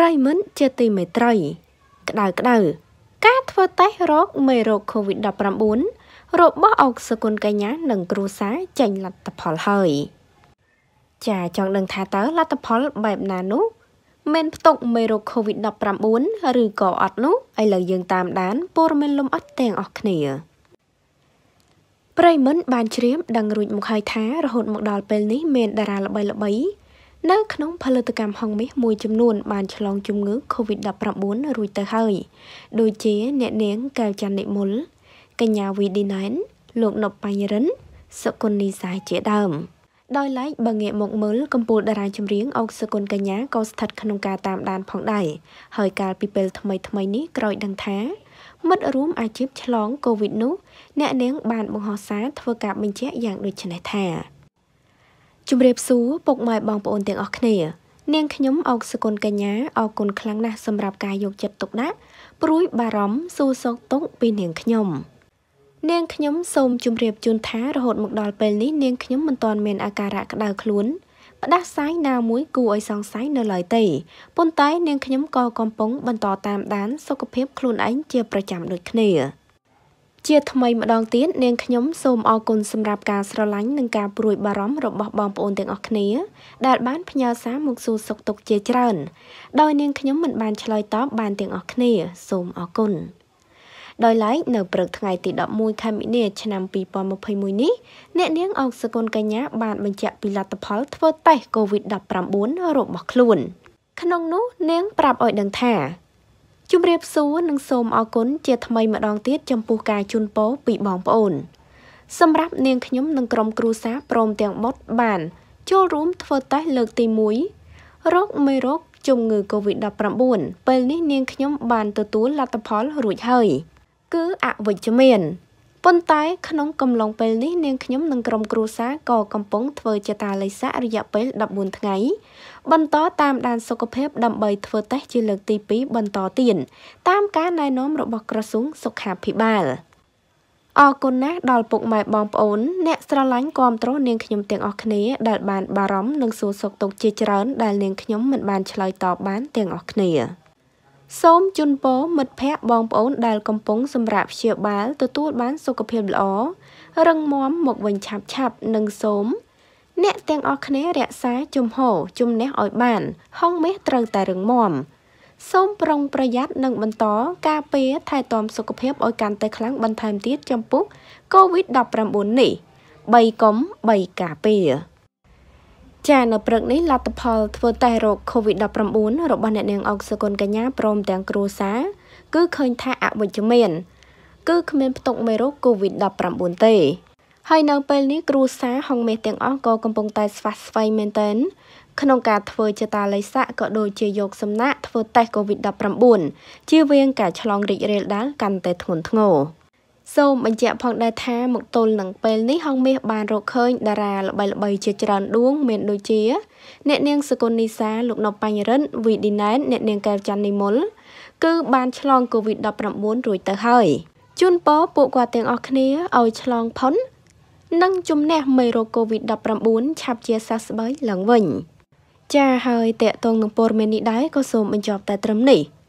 ប្រិមិត្តជាទីមេត្រីក្តៅក្តៅការធ្វើតេស្តរកមេរោគ COVID-19 របស់អុកសគុណកញ្ញានិងគ្រូសាចេញលទ្ធផលហើយចាចង់ដឹងថាតើលទ្ធផលបែបណានោះមិនផ្ទុក មេរោគ COVID-19 ឬក៏អត់នោះឥឡូវយើងតាមដានព័ត៌មានលំអិតទាំងអស់គ្នាប្រិមិត្តបានជ្រាបដឹងរួចមកហើយថារហូតមកដល់ពេលនេះមានតារាល្បីៗនៅក្នុងផលិតកម្មហុងមាសមួយចំនួន បានឆ្លងជំងឺ COVID-19 រួចទៅហើយដូចជាអ្នកនាងកែវច័ន្ទនិមលកញ្ញាវីឌីណែនលោកណប់បញ្ញរិនសុគន្ធនីសាយជាដើមដោយឡែកបើងាកមកមើលកំពូលតារាចម្រៀងអុកសុគន្ធកញ្ញាក៏ស្ថិតក្នុងការតាមដានផងដែរហើយកាលពីពេលថ្មីថ្មីនេះក្រោយដឹងថាមិត្តរួមអាជីពឆ្លងកូវីដនោះអ្នកនាងបានបង្ហោះសារធ្វើការបញ្ជាក់យ៉ាងដូចនេះថាជម្រាបសួរពុកម៉ែបងប្អូនទាំងអស់គ្នានាងខ្ញុំអុកសកុនកញ្ញាអរគុណខ្លាំងណាស់សម្រាប់ការយកចិត្តទុកដាក់ព្រួយបារម្ភសួរសោកទុកពីនាងខ្ញុំ នាងខ្ញុំសូមជម្រាបជូនថារហូតមកដល់ពេលនេះនាងខ្ញុំមិនទាន់មានអាការៈក្តៅខ្លួនផ្ដាសាយណាមួយ គួរឲ្យសង្ស័យនៅឡើយទេប៉ុន្តែ នាងខ្ញុំក៏កំពុង បន្តតាមដានសុខភាពខ្លួនឯងជាប្រចាំដូចគ្នាជាថ្មីម្ដងទៀតនាងខ្ញុំសូមអរគុណសម្រាប់ការស្រឡាញ់និងការព្រួយបារម្ភរបស់បងប្អូនទាំងអស់គ្នាដែលបានផ្ញើសារមកសួរសុខទុក្ខជាច្រើន ដោយនាងខ្ញុំមិនបានឆ្លើយតបបានទាំងអស់គ្នាសូមអរគុណដោយឡែកនៅព្រឹកថ្ងៃទី11ខែមីនាឆ្នាំ2021នេះអ្នកនាងអង្សកុនកញ្ញាបានបញ្ជាក់ពីលទ្ធផលធ្វើតេស្ត COVID-19 របស់ខ្លួន ក្នុងនោះនាងប្រាប់ឲ្យដឹងថាជម្រាបសួរនិងសូមអរគុណជាថ្មីម្ដងទៀតចំពោះការជូនពរពីបងប្អូនសម្រាប់នាងខ្ញុំនិងក្រុមគ្រួសារព្រមទាំងបុត្របានចូលរួមធ្វើតេស្តលើកទី1រោគមេរោគជំងឺ Covid-19 ពេលនេះនាងខ្ញុំ បានទទួលលទ្ធផលរួចហើយគឺអវិជ្ជមានប៉ុន្តែក្នុងកំឡុងពេលនេះនាងខ្ញុំនិងក្រុមគ្រួសារក៏កំពុងធ្វើចតាល័យសាក់រយៈពេល14ថ្ងៃ បន្តតាមដានសុខភាពដើម្បីធ្វើតេស្តជាលើកទី2បន្តទៀតតាមការណែនាំរបស់ក្រសួងសុខាភិបាលអរគុណណាស់ដល់ពុកម៉ែបងប្អូនអ្នកស្រឡាញ់គាំទ្រនាងខ្ញុំទាំងអស់គ្នាដែលបាន បារម្ភនិងសួរសុខទុក្ខជាច្រើនដែលនាងខ្ញុំមិនបានឆ្លើយតបបានទាំងអស់គ្នា។សូមជូនពរមិត្តភ័ក្តិបងប្អូនដែលកំពុងសម្រាប់ព្យាបាលទទួលបានសុខភាពល្អរឹងមាំមកវិញឆាប់ឆាប់និងសូមអ្នកទាំងអស់គ្នារក្សាជំហរជំនះឲ្យបានហងមាសត្រូវតែរឹងមាំសូមប្រុងប្រយ័ត្ននិងបន្តការពារថែទាំ សុខភាពឲ្យកាន់តែខ្លាំងបន្ថែមទៀតចំពោះ COVID-19 នេះ3កុំ3ការពារចានៅព្រឹកនេះលទ្ធផលធ្វើតេស្តរោគ COVID-19 របស់អ្នកនាងអង្គសកុនកញ្ញាព្រមទាំងគ្រួសារគឺឃើញ ថាអវិជ្ជមានគឺគ្មានផ្ទុកមេរោគ COVID-19 ទេហើយនៅពេលនេះគ្រួសារហងមេទាំងអស់ក៏កំពុងតែស្វាស្វែងមែនទែនក្នុងការធ្វើចតាល័យស័កក៏ដូចជាយកសំណាក់ធ្វើតេស្ត COVID-19 ជាវៀងការឆ្លងរីករាលដាលកាន់តែធ្ងន់ធ្ងរសូមបញ្ជាក់ផងដែរថាមកទល់នឹងពេលនេះហងមាសបានរកឃើញ តារាល្បីៗជាច្រើនដួង មានដូចជាអ្នកនាងសុគន្ធនីសាលោកនៅបញ្ញរិទ្ធវីឌីណែនអ្នកនាងកែវច័ន្ទនិមលគឺបានឆ្លង COVID-19 រួចទៅហើយជូនពរពួកគាត់ទាំងអស់គ្នាឲ្យឆ្លងផុននិងជំនះមេរោគ COVID-19 ឆាប់ជាសះស្បើយឡើងវិញចា៎ហើយតកតងនឹងព័ត៌មាននេះដែរក៏សូមបញ្ចប់តែត្រឹមនេះ